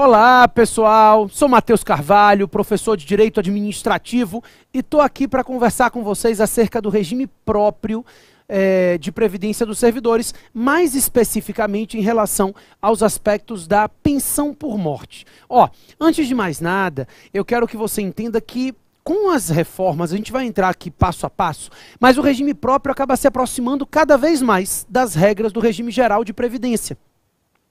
Olá, pessoal. Sou Matheus Carvalho, professor de Direito Administrativo, e estou aqui para conversar com vocês acerca do regime próprio é, de previdência dos servidores, mais especificamente em relação aos aspectos da pensão por morte. Ó, antes de mais nada, eu quero que você entenda que com as reformas, a gente vai entrar aqui passo a passo, mas o regime próprio acaba se aproximando cada vez mais das regras do regime geral de previdência.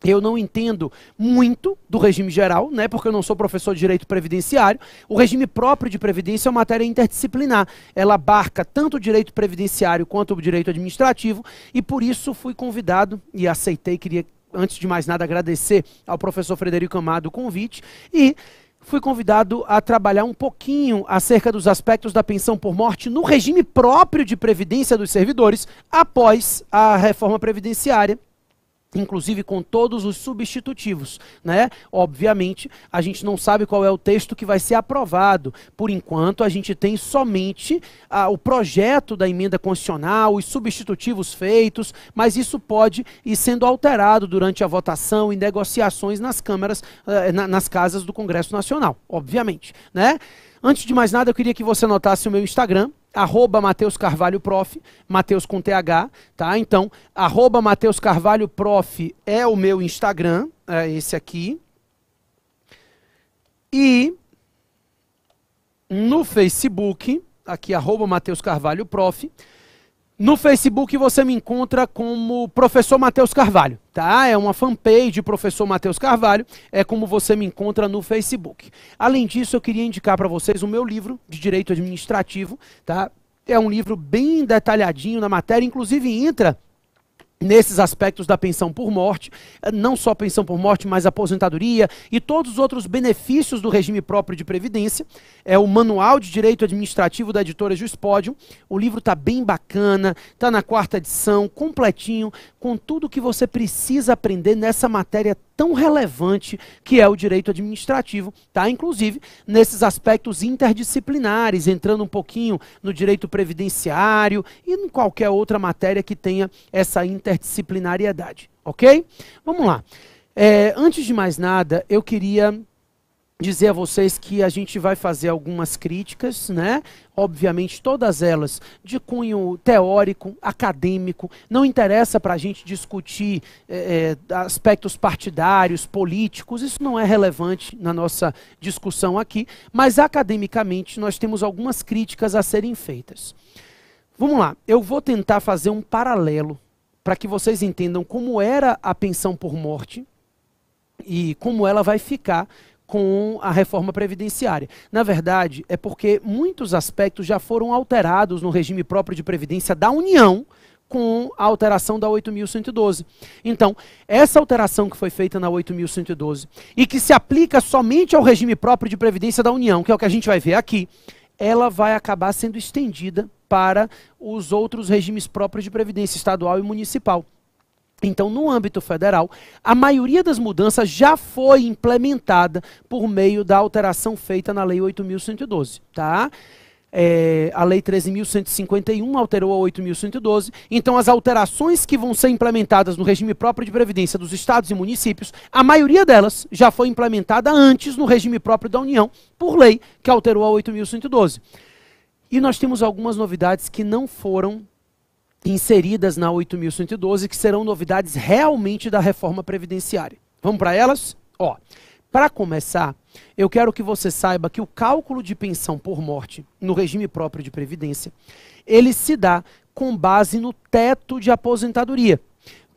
Eu não entendo muito do regime geral, né, porque eu não sou professor de direito previdenciário. O regime próprio de previdência é uma matéria interdisciplinar. Ela abarca tanto o direito previdenciário quanto o direito administrativo, e por isso fui convidado e aceitei, queria antes de mais nada, agradecer ao professor Frederico Amado o convite e fui convidado a trabalhar um pouquinho acerca dos aspectos da pensão por morte no regime próprio de previdência dos servidores após a reforma previdenciária inclusive com todos os substitutivos, né? Obviamente, a gente não sabe qual é o texto que vai ser aprovado. Por enquanto, a gente tem somente ah, o projeto da emenda constitucional, os substitutivos feitos, mas isso pode ir sendo alterado durante a votação e negociações nas câmaras, eh, na, nas casas do Congresso Nacional, obviamente, né? Antes de mais nada, eu queria que você notasse o meu Instagram, arroba Matheus Carvalho Prof, Matheus com TH, tá? Então, arroba Matheus Carvalho Prof é o meu Instagram, é esse aqui. E no Facebook, aqui arroba Matheus Carvalho Prof, no Facebook você me encontra como Professor Matheus Carvalho, tá? É uma fanpage Professor Matheus Carvalho, é como você me encontra no Facebook. Além disso, eu queria indicar para vocês o meu livro de Direito Administrativo, tá? É um livro bem detalhadinho na matéria, inclusive entra nesses aspectos da pensão por morte, eh, não só pensão por morte, mas aposentadoria e todos os outros benefícios do regime próprio de previdência. É o Manual de Direito Administrativo da editora Juspódio. O livro está bem bacana, está na quarta edição, completinho, com tudo que você precisa aprender nessa matéria tão relevante que é o direito administrativo, tá? Inclusive nesses aspectos interdisciplinares, entrando um pouquinho no direito previdenciário e em qualquer outra matéria que tenha essa interdisciplinariedade, ok? Vamos lá. É, antes de mais nada, eu queria dizer a vocês que a gente vai fazer algumas críticas, né? Obviamente todas elas de cunho teórico, acadêmico. Não interessa para a gente discutir é, aspectos partidários, políticos. Isso não é relevante na nossa discussão aqui. Mas academicamente nós temos algumas críticas a serem feitas. Vamos lá. Eu vou tentar fazer um paralelo para que vocês entendam como era a pensão por morte e como ela vai ficar com a reforma previdenciária. Na verdade, é porque muitos aspectos já foram alterados no regime próprio de previdência da União com a alteração da 8.112. Então, essa alteração que foi feita na 8.112 e que se aplica somente ao regime próprio de previdência da União, que é o que a gente vai ver aqui, ela vai acabar sendo estendida para os outros regimes próprios de previdência estadual e municipal. Então, no âmbito federal, a maioria das mudanças já foi implementada por meio da alteração feita na Lei 8.112, tá? É, a Lei 13.151 alterou a 8.112. Então, as alterações que vão ser implementadas no regime próprio de previdência dos estados e municípios, a maioria delas já foi implementada antes no regime próprio da União, por lei que alterou a 8.112. E nós temos algumas novidades que não foram inseridas na 8.112, que serão novidades realmente da reforma previdenciária. Vamos para elas? Ó, para começar, eu quero que você saiba que o cálculo de pensão por morte no regime próprio de previdência, ele se dá com base no teto de aposentadoria,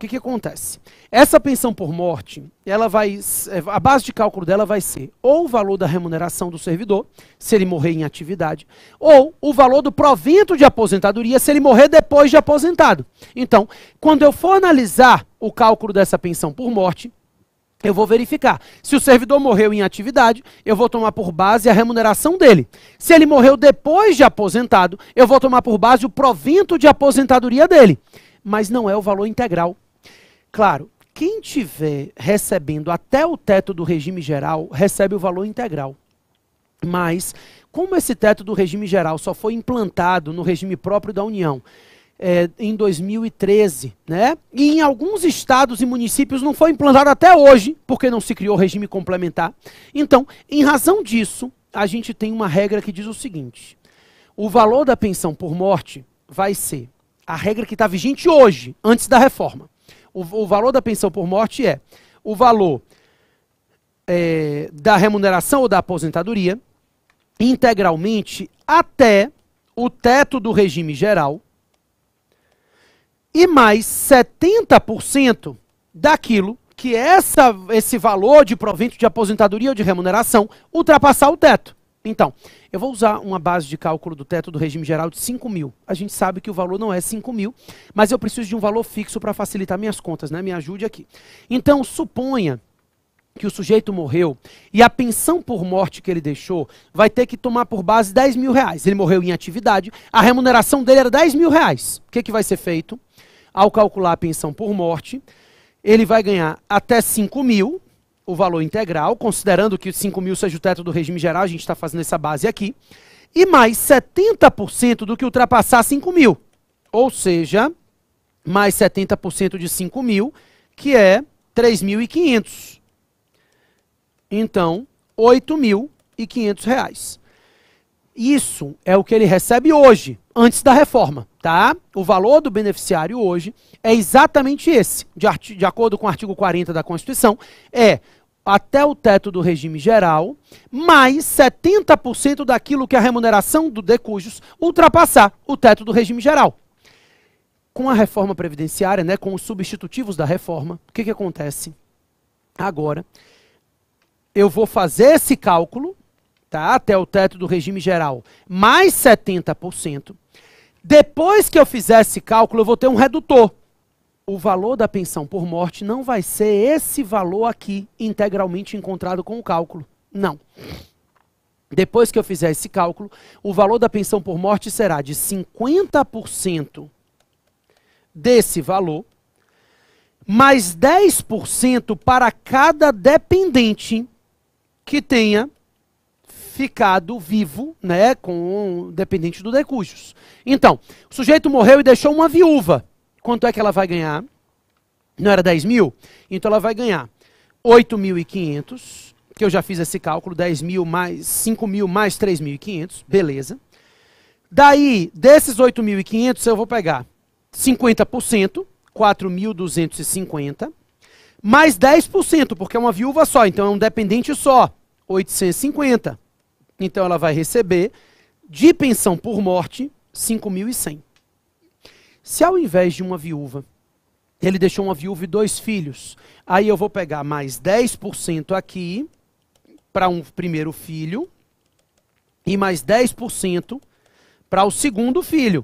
que, que acontece? Essa pensão por morte, ela vai, eh, a base de cálculo dela vai ser ou o valor da remuneração do servidor, se ele morrer em atividade, ou o valor do provento de aposentadoria, se ele morrer depois de aposentado. Então, quando eu for analisar o cálculo dessa pensão por morte, eu vou verificar. Se o servidor morreu em atividade, eu vou tomar por base a remuneração dele. Se ele morreu depois de aposentado, eu vou tomar por base o provento de aposentadoria dele. Mas não é o valor integral Claro, quem tiver recebendo até o teto do regime geral recebe o valor integral. Mas, como esse teto do regime geral só foi implantado no regime próprio da União é, em 2013, né? E em alguns estados e municípios não foi implantado até hoje, porque não se criou regime complementar. Então, em razão disso, a gente tem uma regra que diz o seguinte: o valor da pensão por morte vai ser a regra que está vigente hoje, antes da reforma. O, o valor da pensão por morte é o valor é, da remuneração ou da aposentadoria integralmente até o teto do regime geral e mais 70% daquilo que essa, esse valor de provento de aposentadoria ou de remuneração ultrapassar o teto. Então, eu vou usar uma base de cálculo do teto do regime geral de 5 mil. A gente sabe que o valor não é 5 mil, mas eu preciso de um valor fixo para facilitar minhas contas, né? Me ajude aqui. Então, suponha que o sujeito morreu e a pensão por morte que ele deixou vai ter que tomar por base 10 mil reais. Ele morreu em atividade, a remuneração dele era 10 mil reais. O que, que vai ser feito? Ao calcular a pensão por morte, ele vai ganhar até 5 mil, o valor integral, considerando que os 5 mil seja o teto do regime geral, a gente está fazendo essa base aqui, e mais 70% do que ultrapassar 5 mil. Ou seja, mais 70% de 5 mil, que é 3.500. Então, 8.500 reais. Isso é o que ele recebe hoje, antes da reforma, tá? O valor do beneficiário hoje é exatamente esse, de, de acordo com o artigo 40 da Constituição, é até o teto do regime geral, mais 70% daquilo que a remuneração do decujus ultrapassar o teto do regime geral. Com a reforma previdenciária, né, com os substitutivos da reforma, o que, que acontece? Agora, eu vou fazer esse cálculo, tá, até o teto do regime geral, mais 70%. Depois que eu fizer esse cálculo, eu vou ter um redutor o valor da pensão por morte não vai ser esse valor aqui integralmente encontrado com o cálculo. Não. Depois que eu fizer esse cálculo, o valor da pensão por morte será de 50% desse valor, mais 10% para cada dependente que tenha ficado vivo, né, com dependente do decujus. Então, o sujeito morreu e deixou uma viúva quanto é que ela vai ganhar? Não era 10 mil? Então ela vai ganhar 8.500, que eu já fiz esse cálculo, 10 mil mais 5 mil mais 3.500, beleza. Daí, desses 8.500, eu vou pegar 50%, 4.250, mais 10%, porque é uma viúva só, então é um dependente só, 850. Então ela vai receber de pensão por morte 5.100. Se ao invés de uma viúva, ele deixou uma viúva e dois filhos, aí eu vou pegar mais 10% aqui para um primeiro filho e mais 10% para o segundo filho.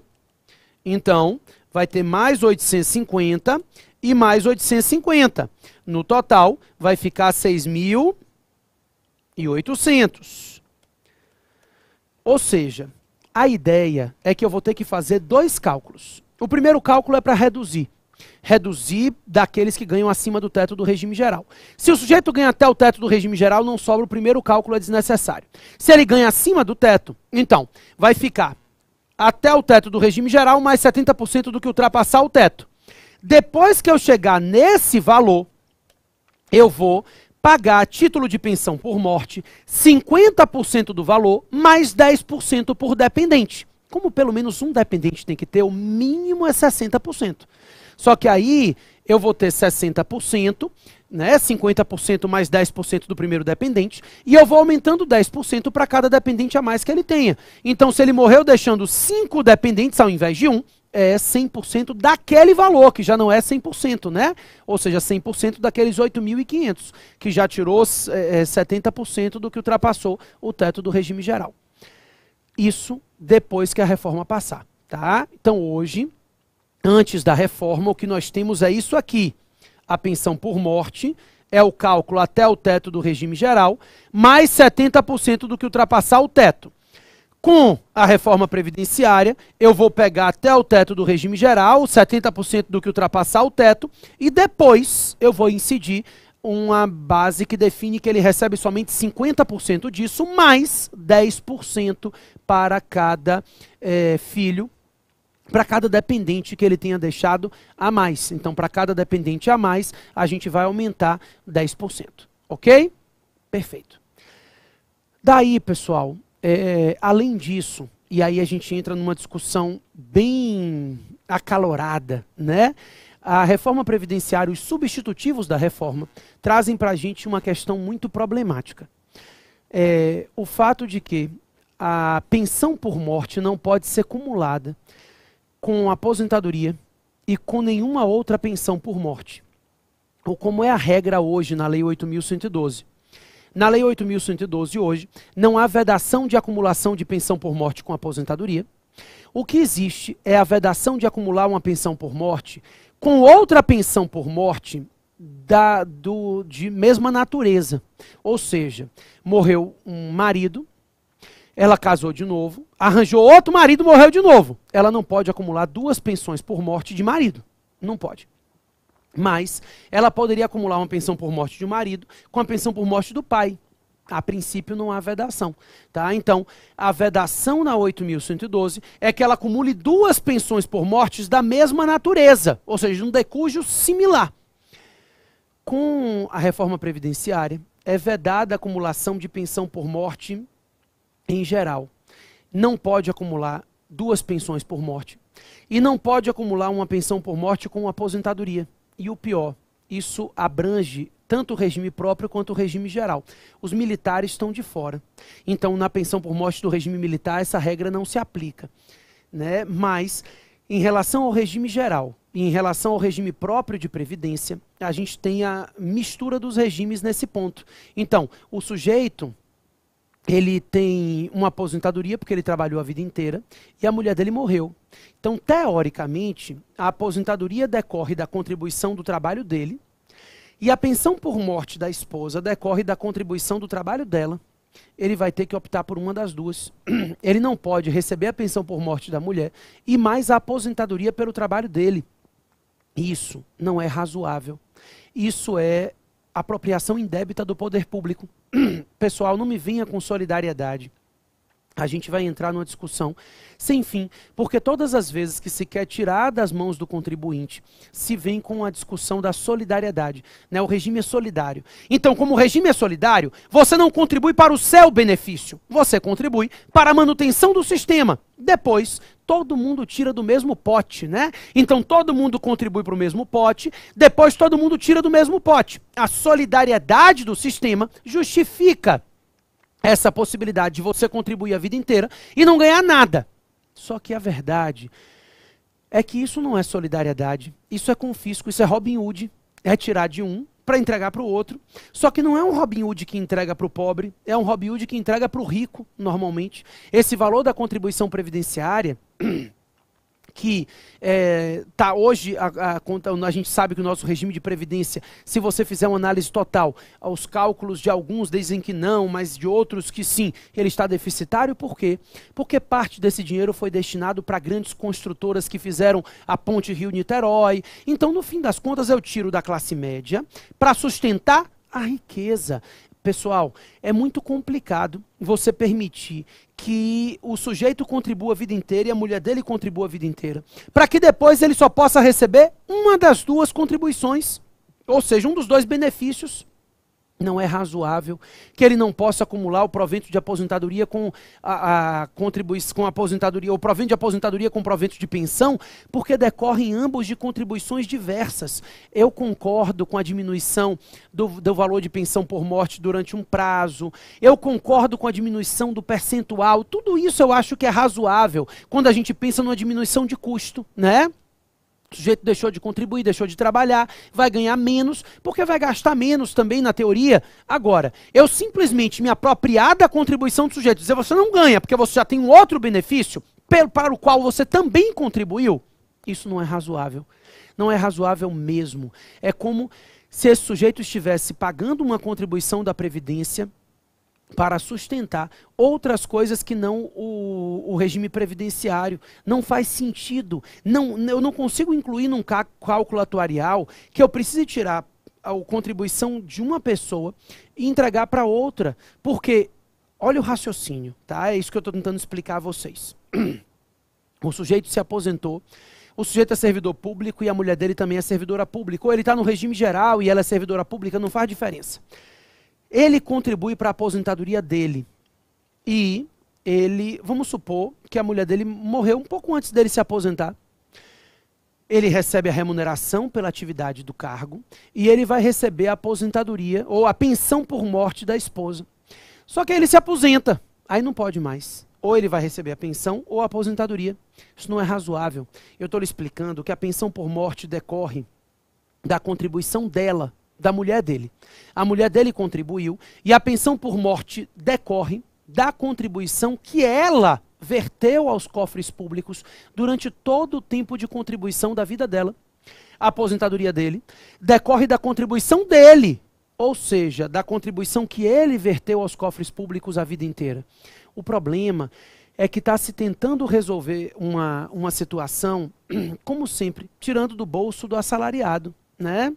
Então, vai ter mais 850 e mais 850. No total, vai ficar 6.800. Ou seja, a ideia é que eu vou ter que fazer dois cálculos. O primeiro cálculo é para reduzir. Reduzir daqueles que ganham acima do teto do regime geral. Se o sujeito ganha até o teto do regime geral, não sobra o primeiro cálculo, é desnecessário. Se ele ganha acima do teto, então, vai ficar até o teto do regime geral, mais 70% do que ultrapassar o teto. Depois que eu chegar nesse valor, eu vou pagar título de pensão por morte 50% do valor, mais 10% por dependente como pelo menos um dependente tem que ter, o mínimo é 60%. Só que aí eu vou ter 60%, né, 50% mais 10% do primeiro dependente, e eu vou aumentando 10% para cada dependente a mais que ele tenha. Então, se ele morreu deixando 5 dependentes ao invés de 1, é 100% daquele valor, que já não é 100%, né? Ou seja, 100% daqueles 8.500, que já tirou é, 70% é, do que ultrapassou o teto do regime geral. Isso depois que a reforma passar, tá? Então hoje, antes da reforma, o que nós temos é isso aqui. A pensão por morte é o cálculo até o teto do regime geral, mais 70% do que ultrapassar o teto. Com a reforma previdenciária, eu vou pegar até o teto do regime geral, 70% do que ultrapassar o teto, e depois eu vou incidir uma base que define que ele recebe somente 50% disso, mais 10% para cada é, filho, para cada dependente que ele tenha deixado a mais. Então, para cada dependente a mais, a gente vai aumentar 10%. Ok? Perfeito. Daí, pessoal, é, além disso, e aí a gente entra numa discussão bem acalorada, né? a reforma previdenciária, os substitutivos da reforma, trazem para a gente uma questão muito problemática. É, o fato de que a pensão por morte não pode ser cumulada com aposentadoria e com nenhuma outra pensão por morte. Ou como é a regra hoje na Lei 8.112. Na Lei 8.112 hoje, não há vedação de acumulação de pensão por morte com aposentadoria. O que existe é a vedação de acumular uma pensão por morte com outra pensão por morte da, do, de mesma natureza. Ou seja, morreu um marido, ela casou de novo, arranjou outro marido, morreu de novo. Ela não pode acumular duas pensões por morte de marido. Não pode. Mas ela poderia acumular uma pensão por morte de um marido com a pensão por morte do pai a princípio não há vedação, tá? Então, a vedação na 8112 é que ela acumule duas pensões por mortes da mesma natureza, ou seja, de um decúgio similar. Com a reforma previdenciária, é vedada a acumulação de pensão por morte em geral. Não pode acumular duas pensões por morte e não pode acumular uma pensão por morte com aposentadoria. E o pior, isso abrange tanto o regime próprio quanto o regime geral. Os militares estão de fora. Então, na pensão por morte do regime militar, essa regra não se aplica. Né? Mas, em relação ao regime geral e em relação ao regime próprio de previdência, a gente tem a mistura dos regimes nesse ponto. Então, o sujeito. Ele tem uma aposentadoria porque ele trabalhou a vida inteira e a mulher dele morreu. Então, teoricamente, a aposentadoria decorre da contribuição do trabalho dele, e a pensão por morte da esposa decorre da contribuição do trabalho dela. Ele vai ter que optar por uma das duas. Ele não pode receber a pensão por morte da mulher e mais a aposentadoria pelo trabalho dele. Isso não é razoável. Isso é apropriação indébita do poder público. Pessoal, não me venha com solidariedade a gente vai entrar numa discussão sem fim, porque todas as vezes que se quer tirar das mãos do contribuinte, se vem com a discussão da solidariedade. Né? O regime é solidário. Então, como o regime é solidário, você não contribui para o seu benefício, você contribui para a manutenção do sistema. Depois, todo mundo tira do mesmo pote, né? Então, todo mundo contribui para o mesmo pote, depois, todo mundo tira do mesmo pote. A solidariedade do sistema justifica essa possibilidade de você contribuir a vida inteira e não ganhar nada. Só que a verdade é que isso não é solidariedade, isso é confisco, isso é Robin Hood, é tirar de um para entregar para o outro. Só que não é um Robin Hood que entrega para o pobre, é um Robin Hood que entrega para o rico, normalmente. Esse valor da contribuição previdenciária que está é, hoje, a, a, a, gente sabe que o nosso regime de previdência, se você fizer uma análise total, os cálculos de alguns dizem que não, mas de outros que sim, ele está deficitário. Por quê? Porque parte desse dinheiro foi destinado para grandes construtoras que fizeram a ponte Rio-Niterói. Então, no fim das contas, eu tiro da classe média para sustentar a riqueza. Pessoal, é muito complicado você permitir que o sujeito contribua a vida inteira e a mulher dele contribua a vida inteira, para que depois ele só possa receber uma das duas contribuições, ou seja, um dos dois benefícios. Não é razoável que ele não possa acumular o provento de aposentadoria com a, a contribuição com a aposentadoria, o provento de aposentadoria com provento de pensão, porque decorrem ambos de contribuições diversas. Eu concordo com a diminuição do, do valor de pensão por morte durante um prazo, eu concordo com a diminuição do percentual, tudo isso eu acho que é razoável quando a gente pensa numa diminuição de custo, né? O sujeito deixou de contribuir, deixou de trabalhar, vai ganhar menos, porque vai gastar menos também na teoria. Agora, eu simplesmente me apropriar da contribuição do sujeito, dizer você não ganha, porque você já tem um outro benefício pelo, para o qual você também contribuiu, isso não é razoável. Não é razoável mesmo. É como se esse sujeito estivesse pagando uma contribuição da Previdência para sustentar outras coisas que não o, o, regime previdenciário. Não faz sentido. Não, eu não consigo incluir num cálculo atuarial que eu precise tirar a, contribuição de uma pessoa e entregar para outra. Porque, olha o raciocínio, tá? É isso que eu estou tentando explicar a vocês. O sujeito se aposentou, o sujeito é servidor público e a mulher dele também é servidora pública. Ou ele está no regime geral e ela é servidora pública, não faz diferença. Ele contribui para a aposentadoria dele. E ele, vamos supor que a mulher dele morreu um pouco antes dele se aposentar. Ele recebe a remuneração pela atividade do cargo e ele vai receber a aposentadoria ou a pensão por morte da esposa. Só que ele se aposenta, aí não pode mais. Ou ele vai receber a pensão ou a aposentadoria. Isso não é razoável. Eu estou lhe explicando que a pensão por morte decorre da contribuição dela da mulher dele. A mulher dele contribuiu e a pensão por morte decorre da contribuição que ela verteu aos cofres públicos durante todo o tempo de contribuição da vida dela. A aposentadoria dele decorre da contribuição dele, ou seja, da contribuição que ele verteu aos cofres públicos a vida inteira. O problema é que está se tentando resolver uma, uma situação, como sempre, tirando do bolso do assalariado, né?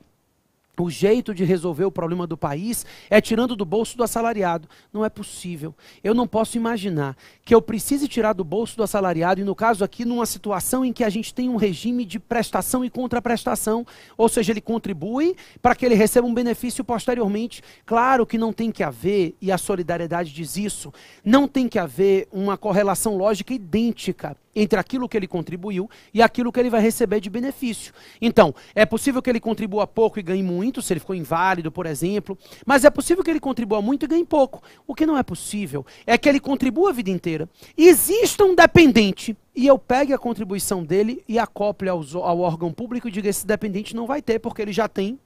O jeito de resolver o problema do país é tirando do bolso do assalariado. Não é possível. Eu não posso imaginar que eu precise tirar do bolso do assalariado, e no caso aqui, numa situação em que a gente tem um regime de prestação e contraprestação, ou seja, ele contribui para que ele receba um benefício posteriormente. Claro que não tem que haver, e a solidariedade diz isso, não tem que haver uma correlação lógica idêntica entre aquilo que ele contribuiu e aquilo que ele vai receber de benefício. Então, é possível que ele contribua pouco e ganhe muito, se ele ficou inválido, por exemplo, mas é possível que ele contribua muito e ganhe pouco. O que não é possível é que ele contribua a vida inteira, exista um dependente e eu pegue a contribuição dele e acople ao, ao órgão público e diga: esse dependente não vai ter, porque ele já tem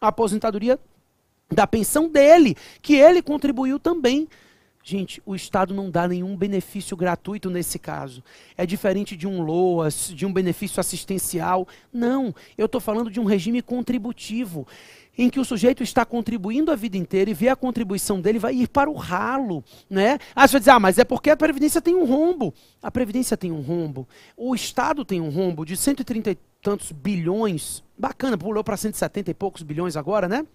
a aposentadoria da pensão dele, que ele contribuiu também. Gente, o Estado não dá nenhum benefício gratuito nesse caso. É diferente de um LOAS, de um benefício assistencial. Não, eu estou falando de um regime contributivo, em que o sujeito está contribuindo a vida inteira e vê a contribuição dele vai ir para o ralo. Né? Ah, você vai dizer, ah, mas é porque a Previdência tem um rombo. A Previdência tem um rombo. O Estado tem um rombo de 130 e tantos bilhões. Bacana, pulou para 170 e poucos bilhões agora, né?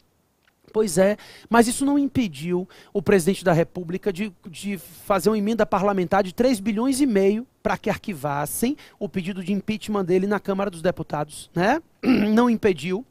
Pois é, mas isso não impediu o presidente da República de, de fazer uma emenda parlamentar de 3 bilhões e meio para que arquivassem o pedido de impeachment dele na Câmara dos Deputados, né? Não impediu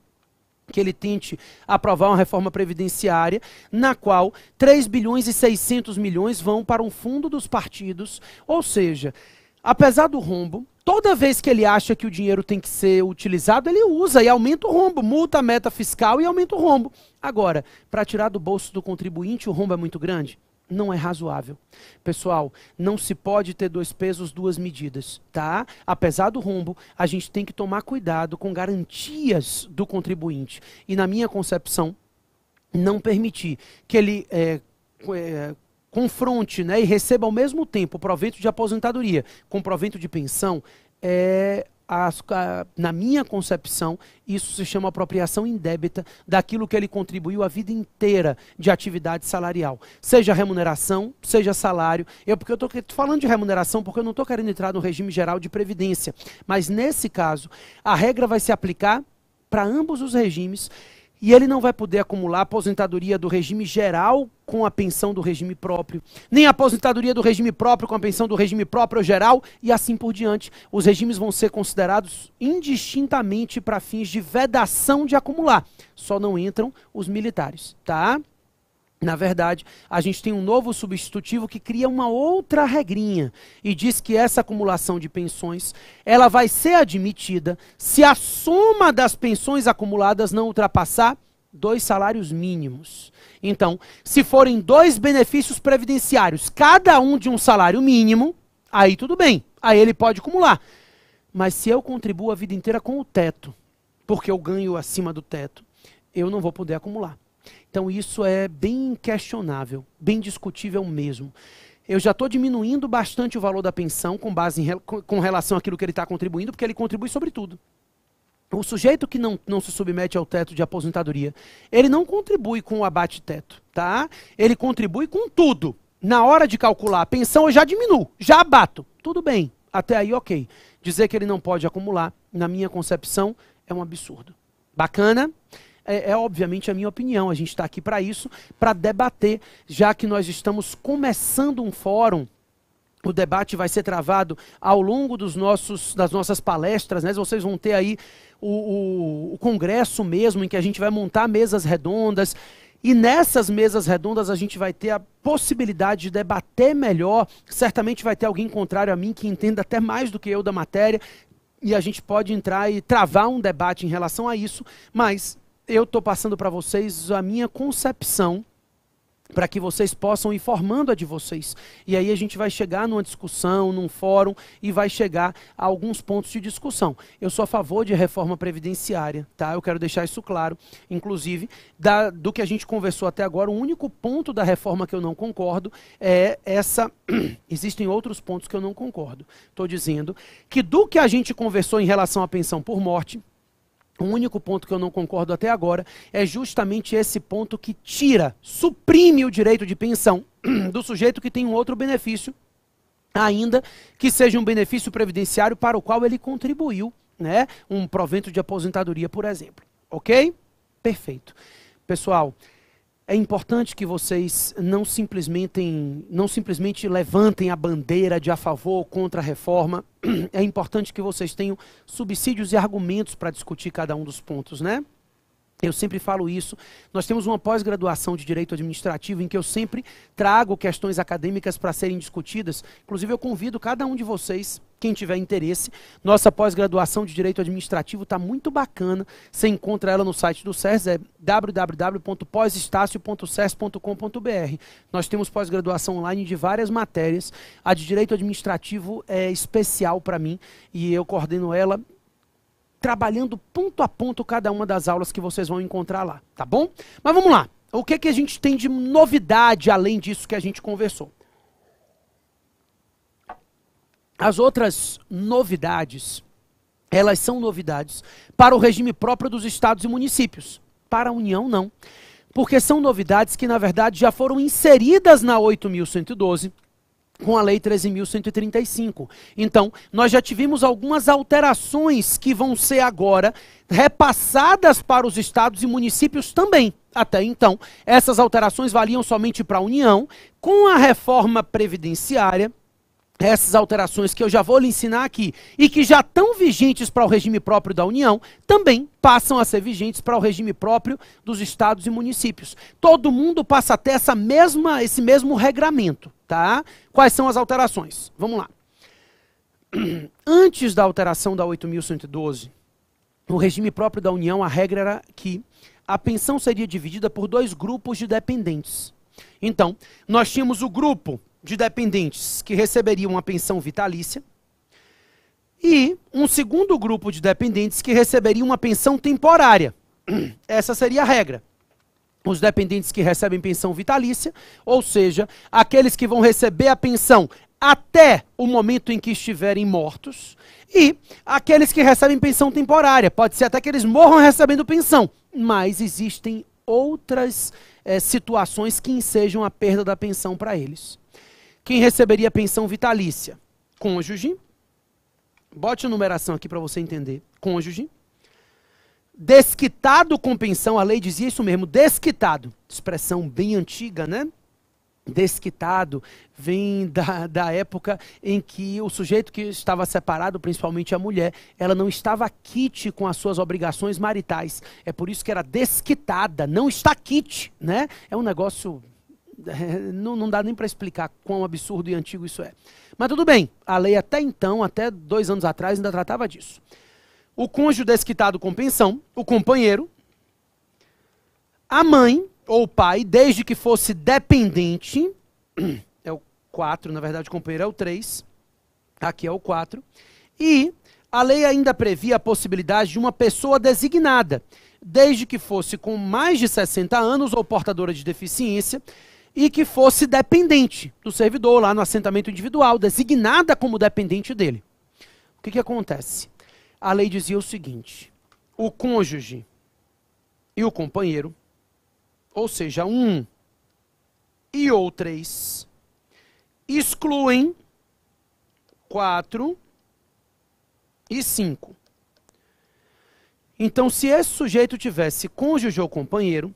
que ele tente aprovar uma reforma previdenciária, na qual 3 bilhões e 600 milhões vão para um fundo dos partidos. Ou seja, apesar do rombo, Toda vez que ele acha que o dinheiro tem que ser utilizado, ele usa e aumenta o rombo, multa a meta fiscal e aumenta o rombo. Agora, para tirar do bolso do contribuinte, o rombo é muito grande? não é razoável. Pessoal, não se pode ter dois pesos, duas medidas, tá? Apesar do rombo, a gente tem que tomar cuidado com garantias do contribuinte. E na minha concepção, não permitir que ele é, confronte né, e receba ao mesmo tempo provento de aposentadoria com provento de pensão, é, a, na minha concepção, isso se chama apropriação indébita daquilo que ele contribuiu a vida inteira de atividade salarial. Seja remuneração, seja salário. Eu porque eu estou falando de remuneração porque eu não estou querendo entrar no regime geral de previdência. Mas nesse caso, a regra vai se aplicar para ambos os regimes e ele não vai poder acumular aposentadoria do regime geral com a pensão do regime próprio, nem aposentadoria do regime próprio com a pensão do regime próprio geral e assim por diante. Os regimes vão ser considerados indistintamente para fins de vedação de acumular. Só não entram os militares, tá? Na verdade, a gente tem um novo substitutivo que cria uma outra regrinha e diz que essa acumulação de pensões, ela vai ser admitida se a soma das pensões acumuladas não ultrapassar dois salários mínimos. Então, se forem dois benefícios previdenciários, cada um de um salário mínimo, aí tudo bem, aí ele pode acumular. Mas se eu contribuo a vida inteira com o teto, porque eu ganho acima do teto, eu não vou poder acumular. Então isso é bem questionável, bem discutível mesmo. Eu já estou diminuindo bastante o valor da pensão com base em, com relação àquilo que ele está contribuindo, porque ele contribui sobre tudo. O sujeito que não, não se submete ao teto de aposentadoria, ele não contribui com o abate-teto, tá? Ele contribui com tudo. Na hora de calcular a pensão, eu já diminuo, já abato. Tudo bem, até aí ok. Dizer que ele não pode acumular, na minha concepção, é um absurdo. Bacana? é, é obviamente a minha opinião. A gente está aqui para isso, para debater, já que nós estamos começando um fórum o debate vai ser travado ao longo dos nossos, das nossas palestras, né? Vocês vão ter aí o, o, o, congresso mesmo, em que a gente vai montar mesas redondas. E nessas mesas redondas a gente vai ter a possibilidade de debater melhor. Certamente vai ter alguém contrário a mim que entenda até mais do que eu da matéria. E a gente pode entrar e travar um debate em relação a isso, mas eu estou passando para vocês a minha concepção para que vocês possam ir formando a de vocês. E aí a gente vai chegar numa discussão, num fórum e vai chegar a alguns pontos de discussão. Eu sou a favor de reforma previdenciária, tá? Eu quero deixar isso claro. Inclusive, da, do que a gente conversou até agora, o único ponto da reforma que eu não concordo é essa. Existem outros pontos que eu não concordo. Estou dizendo que do que a gente conversou em relação à pensão por morte, o único ponto que eu não concordo até agora é justamente esse ponto que tira, suprime o direito de pensão do sujeito que tem um outro benefício, ainda que seja um benefício previdenciário para o qual ele contribuiu, né? Um provento de aposentadoria, por exemplo. Ok? Perfeito. Pessoal, é importante que vocês não simplesmente, não simplesmente levantem a bandeira de a favor ou contra a reforma. É importante que vocês tenham subsídios e argumentos para discutir cada um dos pontos, né? Eu sempre falo isso. Nós temos uma pós-graduação de direito administrativo em que eu sempre trago questões acadêmicas para serem discutidas. Inclusive, eu convido cada um de vocês, quem tiver interesse. Nossa pós-graduação de direito administrativo está muito bacana. Você encontra ela no site do SES, é wwwpós Nós temos pós-graduação online de várias matérias. A de direito administrativo é especial para mim e eu coordeno ela trabalhando ponto a ponto cada uma das aulas que vocês vão encontrar lá, tá bom? Mas vamos lá. O que, é que a gente tem de novidade além disso que a gente conversou? As outras novidades, elas são novidades para o regime próprio dos estados e municípios. Para a União, não. Porque são novidades que, na verdade, já foram inseridas na 8.112 com a Lei 13.135. Então, nós já tivemos algumas alterações que vão ser agora repassadas para os estados e municípios também. Até então, essas alterações valiam somente para a União. Com a reforma previdenciária, essas alterações que eu já vou lhe ensinar aqui e que já estão vigentes para o regime próprio da União, também passam a ser vigentes para o regime próprio dos estados e municípios. Todo mundo passa a ter essa mesma, esse mesmo regramento tá? Quais são as alterações? Vamos lá. Antes da alteração da 8.112, no regime próprio da União, a regra era que a pensão seria dividida por dois grupos de dependentes. Então, nós tínhamos o grupo de dependentes que receberiam uma pensão vitalícia e um segundo grupo de dependentes que receberiam uma pensão temporária. Essa seria a regra os dependentes que recebem pensão vitalícia, ou seja, aqueles que vão receber a pensão até o momento em que estiverem mortos, e aqueles que recebem pensão temporária. Pode ser até que eles morram recebendo pensão, mas existem outras é, situações que ensejam a perda da pensão para eles. Quem receberia pensão vitalícia? Cônjuge. Bote a numeração aqui para você entender. Cônjuge. Desquitado com pensão, a lei dizia isso mesmo, desquitado. Expressão bem antiga, né? Desquitado vem da, da época em que o sujeito que estava separado, principalmente a mulher, ela não estava quite com as suas obrigações maritais. É por isso que era desquitada, não está quite, né? É um negócio é, não, não, dá nem para explicar quão absurdo e antigo isso é. Mas tudo bem, a lei até então, até dois anos atrás, ainda tratava disso o cônjuge desquitado com pensão, o companheiro, a mãe ou o pai, desde que fosse dependente, é o 4, na verdade, o companheiro é o 3, aqui é o 4, e a lei ainda previa a possibilidade de uma pessoa designada, desde que fosse com mais de 60 anos ou portadora de deficiência, e que fosse dependente do servidor lá no assentamento individual, designada como dependente dele. O que, que acontece? a lei dizia o seguinte: o cônjuge e o companheiro, ou seja, um e ou três, excluem quatro e cinco. Então, se esse sujeito tivesse cônjuge ou companheiro,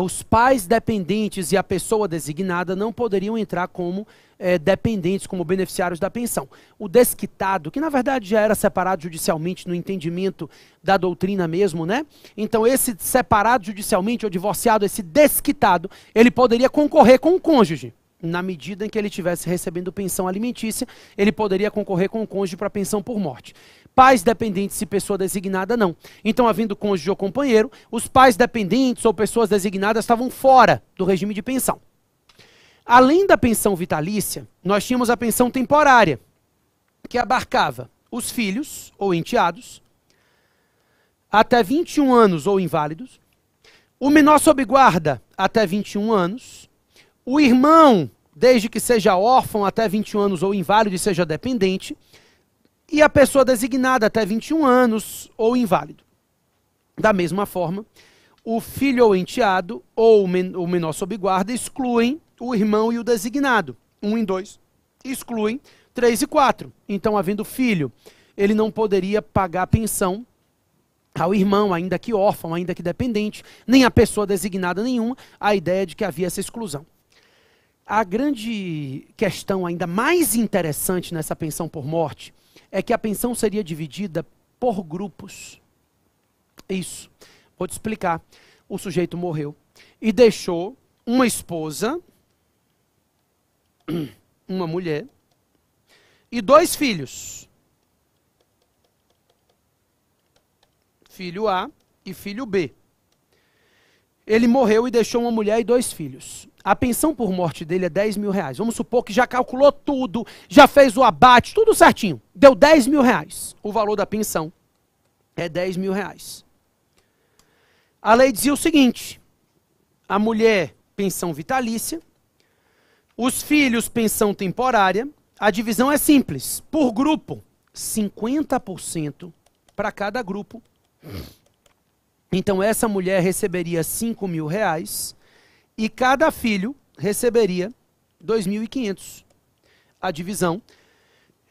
os pais dependentes e a pessoa designada não poderiam entrar como é, dependentes, como beneficiários da pensão. O desquitado, que na verdade já era separado judicialmente no entendimento da doutrina mesmo, né? Então, esse separado judicialmente ou divorciado, esse desquitado, ele poderia concorrer com o cônjuge. Na medida em que ele estivesse recebendo pensão alimentícia, ele poderia concorrer com o cônjuge para pensão por morte pais dependentes e pessoa designada não. Então, havendo cônjuge ou companheiro, os pais dependentes ou pessoas designadas estavam fora do regime de pensão. Além da pensão vitalícia, nós tínhamos a pensão temporária, que abarcava os filhos ou enteados, até 21 anos ou inválidos, o menor sob guarda até 21 anos, o irmão, desde que seja órfão até 21 anos ou inválido e seja dependente, e a pessoa designada até 21 anos ou inválido. Da mesma forma, o filho ou enteado ou o menor sob guarda excluem o irmão e o designado. Um e dois excluem três e quatro. Então, havendo filho, ele não poderia pagar pensão ao irmão, ainda que órfão, ainda que dependente, nem a pessoa designada nenhuma, a ideia é de que havia essa exclusão. A grande questão ainda mais interessante nessa pensão por morte é que a pensão seria dividida por grupos. Isso. Vou te explicar. O sujeito morreu e deixou uma esposa, uma mulher e dois filhos. Filho A e filho B. Ele morreu e deixou uma mulher e dois filhos a pensão por morte dele é 10 mil reais. Vamos supor que já calculou tudo, já fez o abate, tudo certinho. Deu 10 mil reais. O valor da pensão é 10 mil reais. A lei dizia o seguinte: a mulher, pensão vitalícia, os filhos, pensão temporária. A divisão é simples: por grupo, 50% para cada grupo. Então, essa mulher receberia 5 mil reais e cada filho receberia 2.500. A divisão,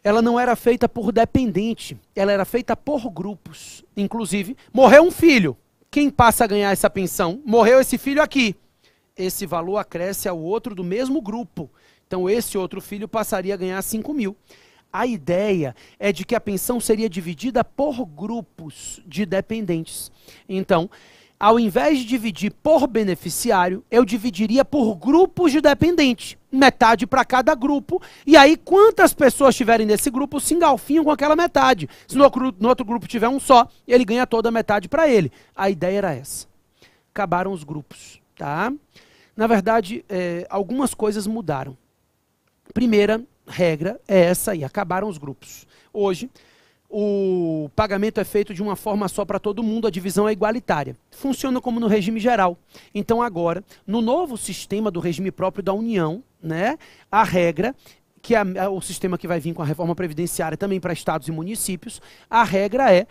ela não era feita por dependente, ela era feita por grupos. Inclusive, morreu um filho, quem passa a ganhar essa pensão? Morreu esse filho aqui. Esse valor acresce ao outro do mesmo grupo. Então, esse outro filho passaria a ganhar 5 mil. A ideia é de que a pensão seria dividida por grupos de dependentes. Então, ao invés de dividir por beneficiário, eu dividiria por grupos de dependentes, Metade para cada grupo. E aí, quantas pessoas tiverem nesse grupo se engalfinham com aquela metade. Se no, no outro grupo tiver um só, ele ganha toda a metade para ele. A ideia era essa. Acabaram os grupos. tá? Na verdade, é, algumas coisas mudaram. Primeira regra é essa aí: acabaram os grupos. Hoje, o pagamento é feito de uma forma só para todo mundo, a divisão é igualitária. Funciona como no regime geral. Então, agora, no novo sistema do regime próprio da União, né, a regra, que é, é o sistema que vai vir com a reforma previdenciária também para estados e municípios, a regra é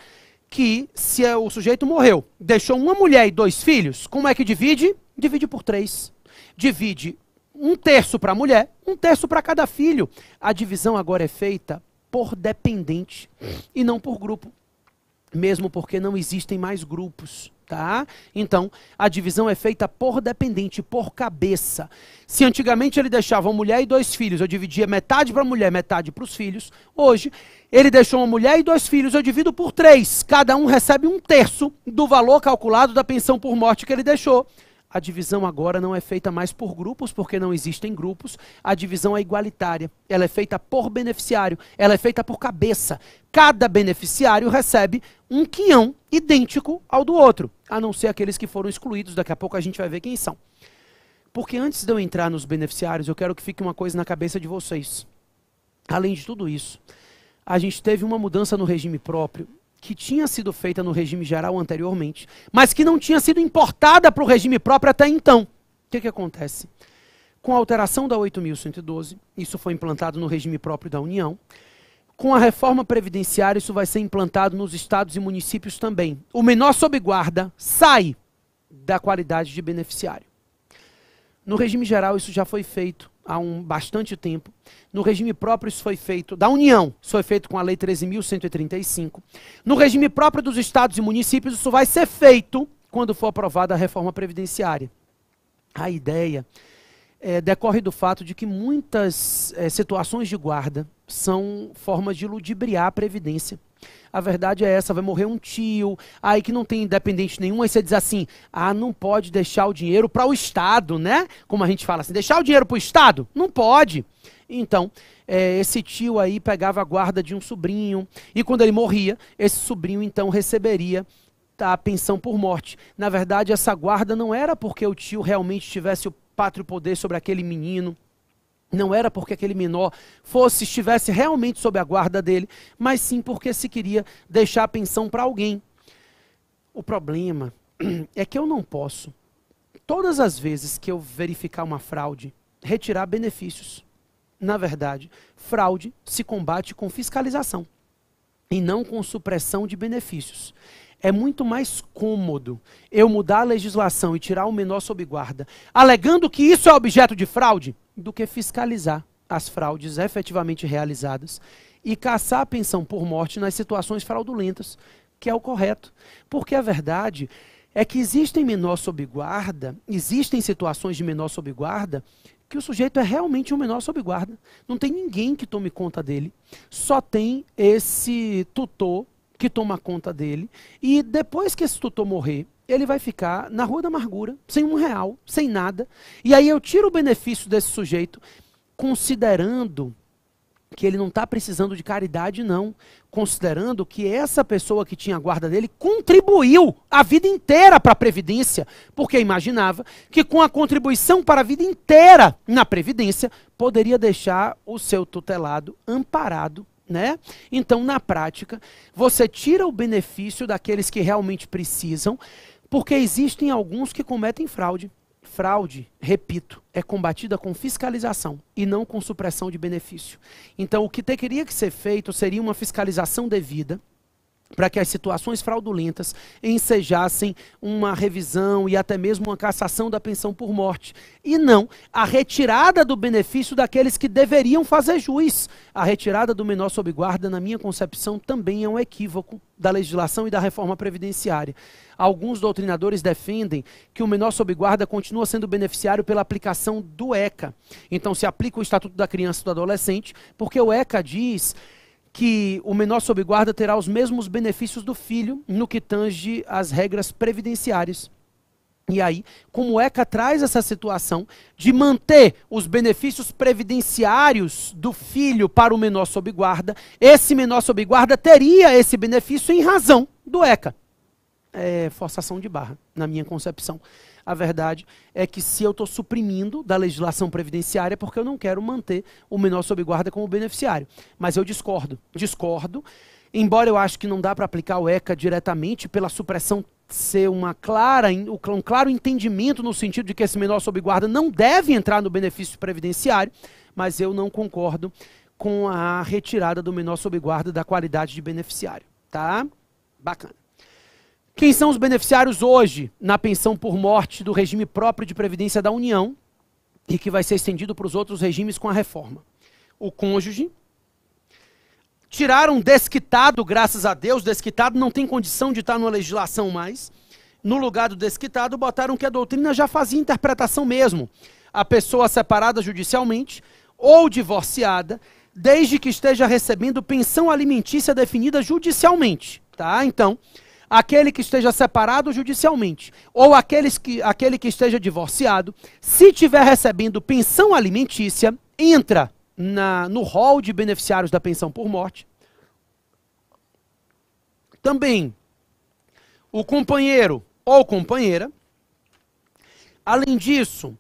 que se o sujeito morreu, deixou uma mulher e dois filhos, como é que divide? Divide por três. Divide um terço para a mulher, um terço para cada filho. A divisão agora é feita por dependente e não por grupo, mesmo porque não existem mais grupos. Tá? Então, a divisão é feita por dependente, por cabeça. Se antigamente ele deixava uma mulher e dois filhos, eu dividia metade para a mulher, metade para os filhos. Hoje, ele deixou uma mulher e dois filhos, eu divido por três. Cada um recebe um terço do valor calculado da pensão por morte que ele deixou. A divisão agora não é feita mais por grupos, porque não existem grupos. A divisão é igualitária. Ela é feita por beneficiário. Ela é feita por cabeça. Cada beneficiário recebe um quinhão idêntico ao do outro, a não ser aqueles que foram excluídos. Daqui a pouco a gente vai ver quem são. Porque antes de eu entrar nos beneficiários, eu quero que fique uma coisa na cabeça de vocês. Além de tudo isso, a gente teve uma mudança no regime próprio que tinha sido feita no regime geral anteriormente, mas que não tinha sido importada para o regime próprio até então. O que, que acontece? Com a alteração da 8.112, isso foi implantado no regime próprio da União. Com a reforma previdenciária, isso vai ser implantado nos estados e municípios também. O menor sob guarda sai da qualidade de beneficiário. No regime geral, isso já foi feito há um bastante tempo. No regime próprio isso foi feito, da União, isso foi feito com a Lei 13.135. No regime próprio dos estados e municípios isso vai ser feito quando for aprovada a reforma previdenciária. A ideia é, decorre do fato de que muitas é, situações de guarda são formas de ludibriar a previdência. A verdade é essa, vai morrer um tio, aí que não tem independente nenhum, aí você diz assim: "Ah, não pode deixar o dinheiro para o Estado, né?" Como a gente fala assim, deixar o dinheiro para o Estado? Não pode. Então, é, esse tio aí pegava a guarda de um sobrinho, e quando ele morria, esse sobrinho então receberia a pensão por morte. Na verdade, essa guarda não era porque o tio realmente tivesse o pátrio poder sobre aquele menino, não era porque aquele menor fosse estivesse realmente sob a guarda dele, mas sim porque se queria deixar a pensão para alguém. O problema é que eu não posso, todas as vezes que eu verificar uma fraude, retirar benefícios. Na verdade, fraude se combate com fiscalização e não com supressão de benefícios. É muito mais cômodo eu mudar a legislação e tirar o menor sob guarda, alegando que isso é objeto de fraude, do que fiscalizar as fraudes efetivamente realizadas e caçar a pensão por morte nas situações fraudulentas, que é o correto. Porque a verdade é que existem menor sob guarda, existem situações de menor sob guarda que o sujeito é realmente um menor sob guarda. Não tem ninguém que tome conta dele. Só tem esse tutor que toma conta dele. E depois que esse tutor morrer, ele vai ficar na rua da amargura, sem um real, sem nada. E aí eu tiro o benefício desse sujeito, considerando que ele não está precisando de caridade, não. Considerando que essa pessoa que tinha a guarda dele contribuiu a vida inteira para a Previdência, porque imaginava que com a contribuição para a vida inteira na Previdência, poderia deixar o seu tutelado amparado. Né? Então, na prática, você tira o benefício daqueles que realmente precisam porque existem alguns que cometem fraude. Fraude, repito, é combatida com fiscalização e não com supressão de benefício. Então, o que teria que ser feito seria uma fiscalização devida, para que as situações fraudulentas ensejassem uma revisão e até mesmo uma cassação da pensão por morte, e não a retirada do benefício daqueles que deveriam fazer juiz. A retirada do menor sob guarda, na minha concepção, também é um equívoco da legislação e da reforma previdenciária. Alguns doutrinadores defendem que o menor sob guarda continua sendo beneficiário pela aplicação do ECA. Então se aplica o Estatuto da Criança e do Adolescente, porque o ECA diz que o menor sob guarda terá os mesmos benefícios do filho no que tange às regras previdenciárias. E aí, como é ECA traz essa situação de manter os benefícios previdenciários do filho para o menor sob guarda, esse menor sob guarda teria esse benefício em razão do ECA. É forçação de barra, na minha concepção. A verdade é que se eu estou suprimindo da legislação previdenciária, é porque eu não quero manter o menor sob guarda como beneficiário. Mas eu discordo. Discordo. Embora eu acho que não dá para aplicar o ECA diretamente pela supressão ser uma clara, um claro entendimento no sentido de que esse menor sob guarda não deve entrar no benefício previdenciário, mas eu não concordo com a retirada do menor sob guarda da qualidade de beneficiário, tá? Bacana. Quem são os beneficiários hoje na pensão por morte do regime próprio de previdência da União e que vai ser estendido para os outros regimes com a reforma? O cônjuge. Tiraram desquitado, graças a Deus, desquitado não tem condição de estar numa legislação mais. No lugar do desquitado, botaram que a doutrina já fazia interpretação mesmo. A pessoa separada judicialmente ou divorciada, desde que esteja recebendo pensão alimentícia definida judicialmente. Tá? Então, aquele que esteja separado judicialmente, ou aqueles que, aquele que esteja divorciado, se tiver recebendo pensão alimentícia, entra na, no rol de beneficiários da pensão por morte. Também o companheiro ou companheira. Além disso,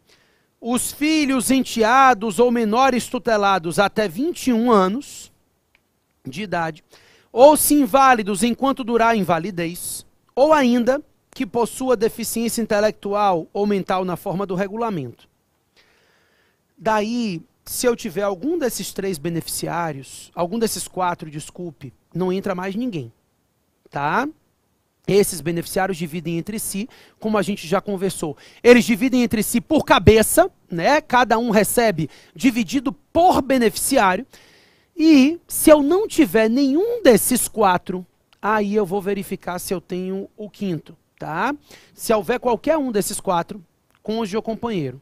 os filhos enteados ou menores tutelados até 21 anos de idade ou se inválidos enquanto durar a invalidez, ou ainda que possua deficiência intelectual ou mental na forma do regulamento. Daí, se eu tiver algum desses três beneficiários, algum desses quatro, desculpe, não entra mais ninguém. Tá? Esses beneficiários dividem entre si, como a gente já conversou. Eles dividem entre si por cabeça, né? Cada um recebe dividido por beneficiário. E se eu não tiver nenhum desses quatro, aí eu vou verificar se eu tenho o quinto, tá? Se houver qualquer um desses quatro, cônjuge ou companheiro.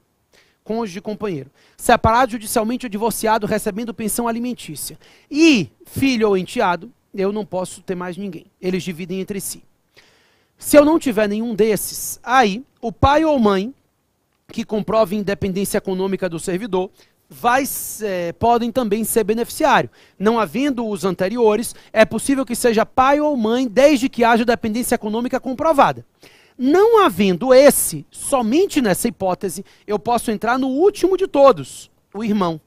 Cônjuge e companheiro. Separado judicialmente ou divorciado, recebendo pensão alimentícia. E filho ou enteado, eu não posso ter mais ninguém. Eles dividem entre si. Se eu não tiver nenhum desses, aí o pai ou mãe que comprove independência econômica do servidor vai, é, podem também ser beneficiário. Não havendo os anteriores, é possível que seja pai ou mãe, desde que haja dependência econômica comprovada. Não havendo esse, somente nessa hipótese, eu posso entrar no último de todos, o irmão.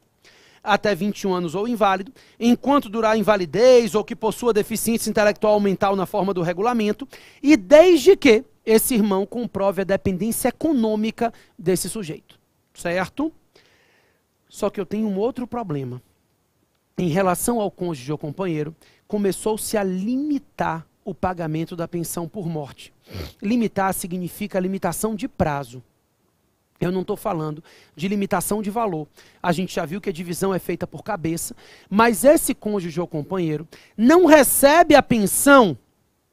Até 21 anos ou inválido, enquanto durar invalidez ou que possua deficiência intelectual ou mental na forma do regulamento, e desde que esse irmão comprove a dependência econômica desse sujeito. Certo? Só que eu tenho um outro problema. Em relação ao cônjuge ou companheiro, começou-se a limitar o pagamento da pensão por morte. Limitar significa limitação de prazo. Eu não estou falando de limitação de valor. A gente já viu que a divisão é feita por cabeça, mas esse cônjuge ou companheiro não recebe a pensão,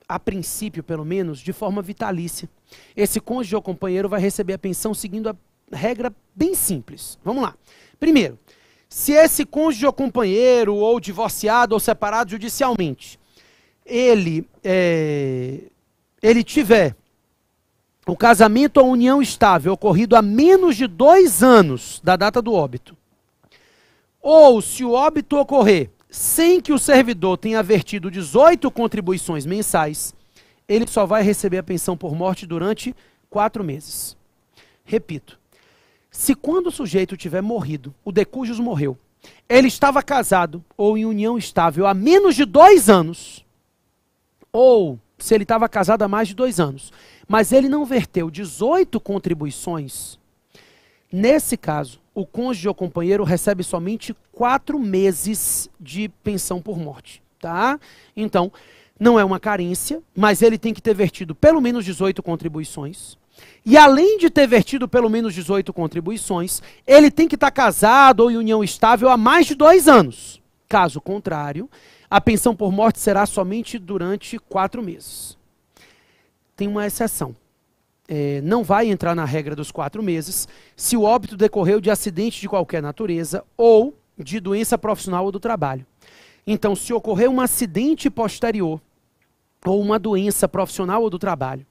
a princípio pelo menos, de forma vitalícia. Esse cônjuge ou companheiro vai receber a pensão seguindo a regra bem simples. Vamos lá. Primeiro, se esse cônjuge ou companheiro, ou divorciado ou separado judicialmente, ele, é, ele tiver o casamento ou união estável ocorrido há menos de dois anos da data do óbito, ou se o óbito ocorrer sem que o servidor tenha vertido 18 contribuições mensais, ele só vai receber a pensão por morte durante quatro meses. Repito, se quando o sujeito tiver morrido, o decujus morreu, ele estava casado ou em união estável há menos de dois anos, ou se ele estava casado há mais de dois anos, mas ele não verteu 18 contribuições, nesse caso, o cônjuge ou companheiro recebe somente quatro meses de pensão por morte. Tá? Então, não é uma carência, mas ele tem que ter vertido pelo menos 18 contribuições. E além de ter vertido pelo menos 18 contribuições, ele tem que estar tá casado ou em união estável há mais de dois anos. Caso contrário, a pensão por morte será somente durante quatro meses. Tem uma exceção. É, não vai entrar na regra dos quatro meses se o óbito decorreu de acidente de qualquer natureza ou de doença profissional ou do trabalho. Então, se ocorrer um acidente posterior ou uma doença profissional ou do trabalho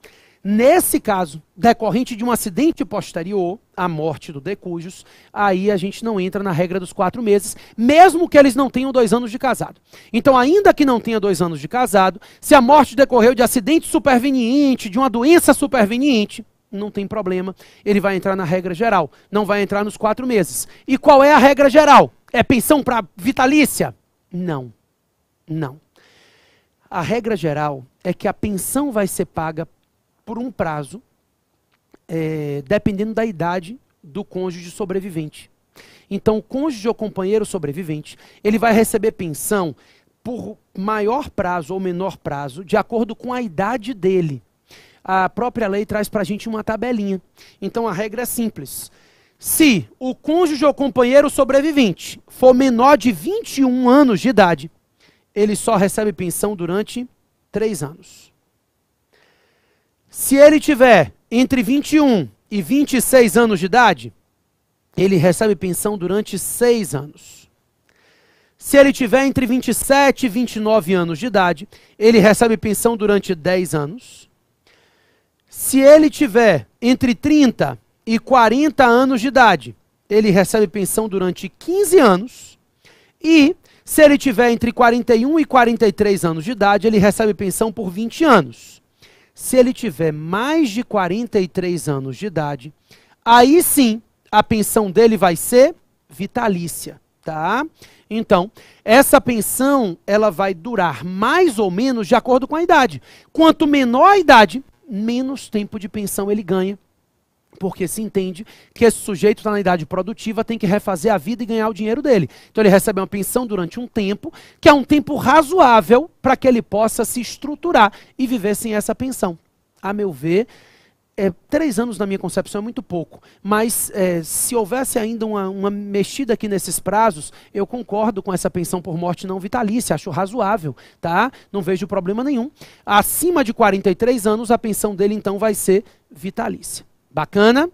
Nesse caso, decorrente de um acidente posterior à morte do decujos aí a gente não entra na regra dos quatro meses, mesmo que eles não tenham dois anos de casado. Então, ainda que não tenha dois anos de casado, se a morte decorreu de acidente superveniente, de uma doença superveniente, não tem problema, ele vai entrar na regra geral, não vai entrar nos quatro meses. E qual é a regra geral? É pensão para vitalícia? Não, não. A regra geral é que a pensão vai ser paga por um prazo, é, dependendo da idade do cônjuge sobrevivente. Então, o cônjuge ou companheiro sobrevivente, ele vai receber pensão por maior prazo ou menor prazo, de acordo com a idade dele. A própria lei traz para a gente uma tabelinha. Então, a regra é simples. Se o cônjuge ou companheiro sobrevivente for menor de 21 anos de idade, ele só recebe pensão durante 3 anos. Se ele tiver entre 21 e 26 anos de idade, ele recebe pensão durante seis anos. Se ele tiver entre 27 e 29 anos de idade, ele recebe pensão durante 10 anos. Se ele tiver entre 30 e 40 anos de idade, ele recebe pensão durante 15 anos. E se ele tiver entre 41 e 43 anos de idade, ele recebe pensão por 20 anos se ele tiver mais de 43 anos de idade, aí sim a pensão dele vai ser vitalícia, tá? Então, essa pensão ela vai durar mais ou menos de acordo com a idade. Quanto menor a idade, menos tempo de pensão ele ganha porque se entende que esse sujeito está na idade produtiva, tem que refazer a vida e ganhar o dinheiro dele. Então ele recebe uma pensão durante um tempo, que é um tempo razoável para que ele possa se estruturar e viver sem essa pensão. A meu ver, é, três anos na minha concepção é muito pouco, mas é, se houvesse ainda uma, uma, mexida aqui nesses prazos, eu concordo com essa pensão por morte não vitalícia, acho razoável, tá? Não vejo problema nenhum. Acima de 43 anos, a pensão dele então vai ser vitalícia. Bacana?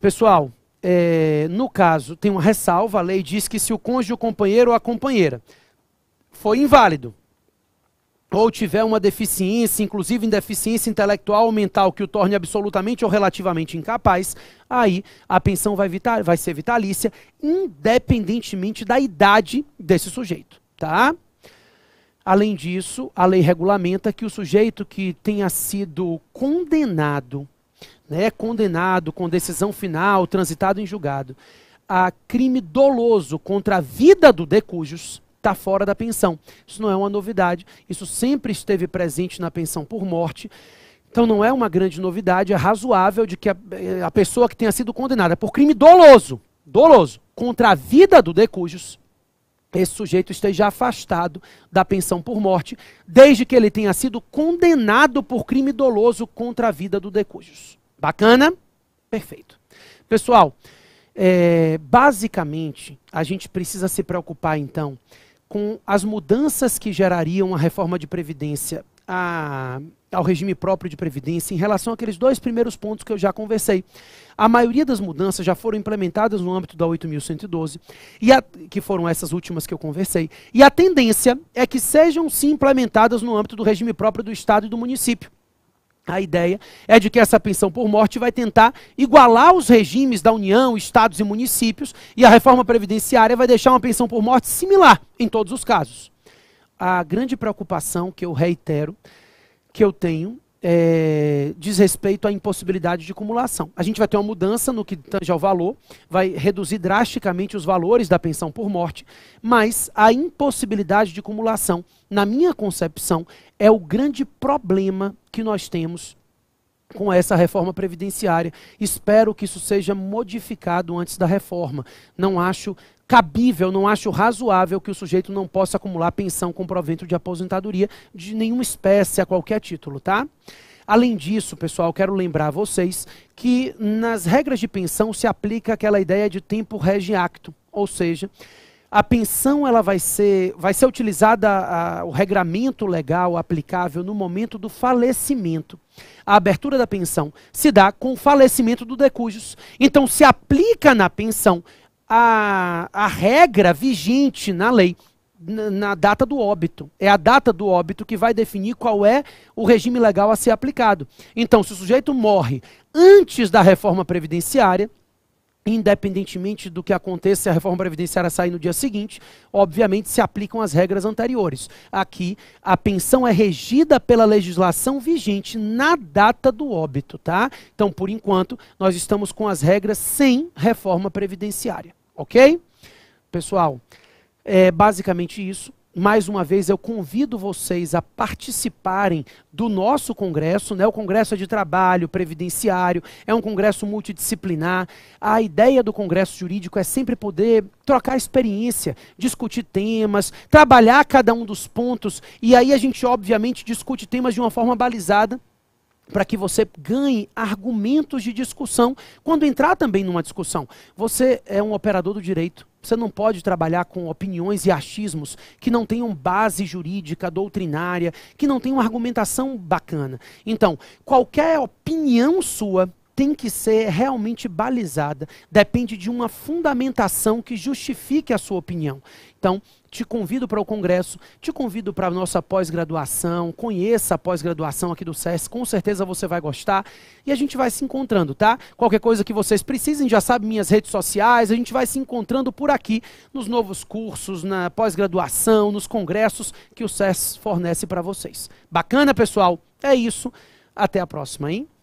Pessoal, é, no caso, tem uma ressalva, a lei diz que se o cônjuge, o companheiro ou a companheira foi inválido, ou tiver uma deficiência, inclusive em deficiência intelectual ou mental, que o torne absolutamente ou relativamente incapaz, aí a pensão vai, vital, vai ser vitalícia, independentemente da idade desse sujeito. Tá? Além disso, a lei regulamenta que o sujeito que tenha sido condenado né, condenado com decisão final, transitado em julgado, a crime doloso contra a vida do decujus está fora da pensão. Isso não é uma novidade, isso sempre esteve presente na pensão por morte. Então não é uma grande novidade, é razoável de que a, eh, a pessoa que tenha sido condenada por crime doloso, doloso, contra a vida do decujus, esse sujeito esteja afastado da pensão por morte, desde que ele tenha sido condenado por crime doloso contra a vida do decujus. Bacana? Perfeito. Pessoal, é, basicamente, a gente precisa se preocupar, então, com as mudanças que gerariam a reforma de Previdência a, ao regime próprio de Previdência em relação àqueles dois primeiros pontos que eu já conversei. A maioria das mudanças já foram implementadas no âmbito da 8.112, e a, que foram essas últimas que eu conversei, e a tendência é que sejam sim implementadas no âmbito do regime próprio do Estado e do município. A ideia é de que essa pensão por morte vai tentar igualar os regimes da União, estados e municípios, e a reforma previdenciária vai deixar uma pensão por morte similar em todos os casos. A grande preocupação que eu reitero que eu tenho é, diz respeito à impossibilidade de acumulação. A gente vai ter uma mudança no que tange ao valor, vai reduzir drasticamente os valores da pensão por morte, mas a impossibilidade de acumulação, na minha concepção, é o grande problema que nós temos com essa reforma previdenciária. Espero que isso seja modificado antes da reforma. Não acho cabível, não acho razoável que o sujeito não possa acumular pensão com provento de aposentadoria de nenhuma espécie, a qualquer título, tá? Além disso, pessoal, quero lembrar a vocês que nas regras de pensão se aplica aquela ideia de tempo regiacto, ou seja, a pensão ela vai ser, vai ser utilizada a, o regramento legal aplicável no momento do falecimento. A abertura da pensão se dá com o falecimento do decujus. Então se aplica na pensão a, a regra vigente na lei na, na data do óbito. É a data do óbito que vai definir qual é o regime legal a ser aplicado. Então, se o sujeito morre antes da reforma previdenciária, independentemente do que aconteça, se a reforma previdenciária sair no dia seguinte, obviamente se aplicam as regras anteriores. Aqui, a pensão é regida pela legislação vigente na data do óbito, tá? Então, por enquanto, nós estamos com as regras sem reforma previdenciária, ok? Pessoal, é basicamente isso mais uma vez eu convido vocês a participarem do nosso congresso, né? O congresso é de trabalho previdenciário, é um congresso multidisciplinar. A ideia do congresso jurídico é sempre poder trocar experiência, discutir temas, trabalhar cada um dos pontos e aí a gente obviamente discute temas de uma forma balizada para que você ganhe argumentos de discussão quando entrar também numa discussão. Você é um operador do direito, você não pode trabalhar com opiniões e achismos que não tenham base jurídica, doutrinária, que não tenham argumentação bacana. Então, qualquer opinião sua tem que ser realmente balizada, depende de uma fundamentação que justifique a sua opinião. Então, te convido para o congresso, te convido para a nossa pós-graduação, conheça a pós-graduação aqui do SES, com certeza você vai gostar e a gente vai se encontrando, tá? Qualquer coisa que vocês precisem, já sabe minhas redes sociais, a gente vai se encontrando por aqui nos novos cursos, na pós-graduação, nos congressos que o SES fornece para vocês. Bacana, pessoal? É isso. Até a próxima, hein?